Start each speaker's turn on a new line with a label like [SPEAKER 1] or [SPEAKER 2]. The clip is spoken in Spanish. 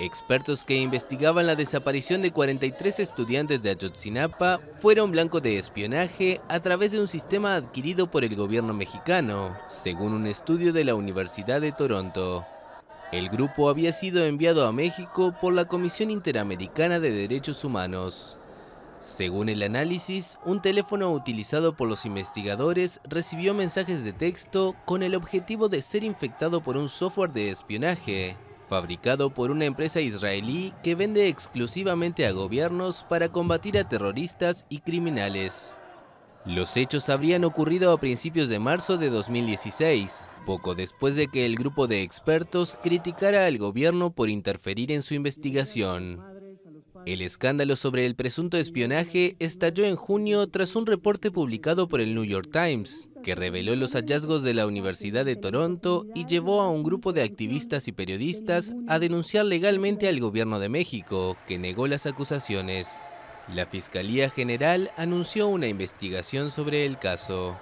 [SPEAKER 1] Expertos que investigaban la desaparición de 43 estudiantes de Ayotzinapa fueron blanco de espionaje a través de un sistema adquirido por el gobierno mexicano, según un estudio de la Universidad de Toronto. El grupo había sido enviado a México por la Comisión Interamericana de Derechos Humanos. Según el análisis, un teléfono utilizado por los investigadores recibió mensajes de texto con el objetivo de ser infectado por un software de espionaje, fabricado por una empresa israelí que vende exclusivamente a gobiernos para combatir a terroristas y criminales. Los hechos habrían ocurrido a principios de marzo de 2016, poco después de que el grupo de expertos criticara al gobierno por interferir en su investigación. El escándalo sobre el presunto espionaje estalló en junio tras un reporte publicado por el New York Times, que reveló los hallazgos de la Universidad de Toronto y llevó a un grupo de activistas y periodistas a denunciar legalmente al gobierno de México, que negó las acusaciones. La Fiscalía General anunció una investigación sobre el caso.